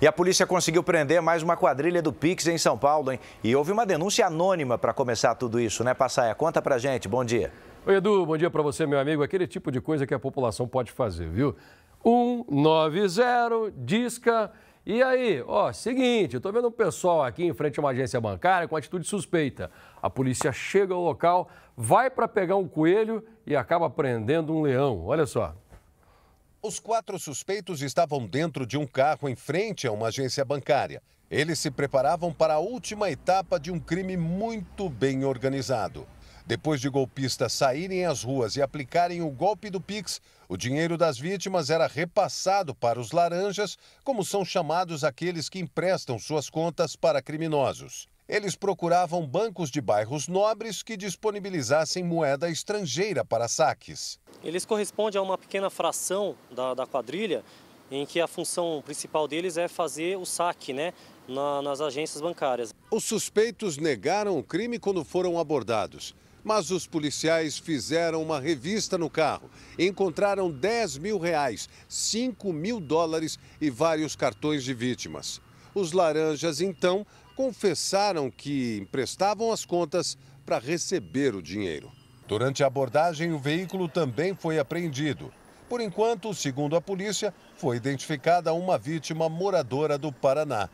E a polícia conseguiu prender mais uma quadrilha do Pix em São Paulo, hein? E houve uma denúncia anônima para começar tudo isso, né, Passaia? Conta pra gente, bom dia. Oi, Edu, bom dia para você, meu amigo. Aquele tipo de coisa que a população pode fazer, viu? 190, disca. E aí, ó, seguinte, eu tô vendo um pessoal aqui em frente a uma agência bancária com atitude suspeita. A polícia chega ao local, vai para pegar um coelho e acaba prendendo um leão. Olha só. Os quatro suspeitos estavam dentro de um carro em frente a uma agência bancária. Eles se preparavam para a última etapa de um crime muito bem organizado. Depois de golpistas saírem às ruas e aplicarem o golpe do Pix, o dinheiro das vítimas era repassado para os laranjas, como são chamados aqueles que emprestam suas contas para criminosos. Eles procuravam bancos de bairros nobres que disponibilizassem moeda estrangeira para saques eles correspondem a uma pequena fração da, da quadrilha, em que a função principal deles é fazer o saque né, na, nas agências bancárias. Os suspeitos negaram o crime quando foram abordados. Mas os policiais fizeram uma revista no carro. Encontraram 10 mil reais, 5 mil dólares e vários cartões de vítimas. Os laranjas, então, confessaram que emprestavam as contas para receber o dinheiro. Durante a abordagem, o veículo também foi apreendido. Por enquanto, segundo a polícia, foi identificada uma vítima moradora do Paraná.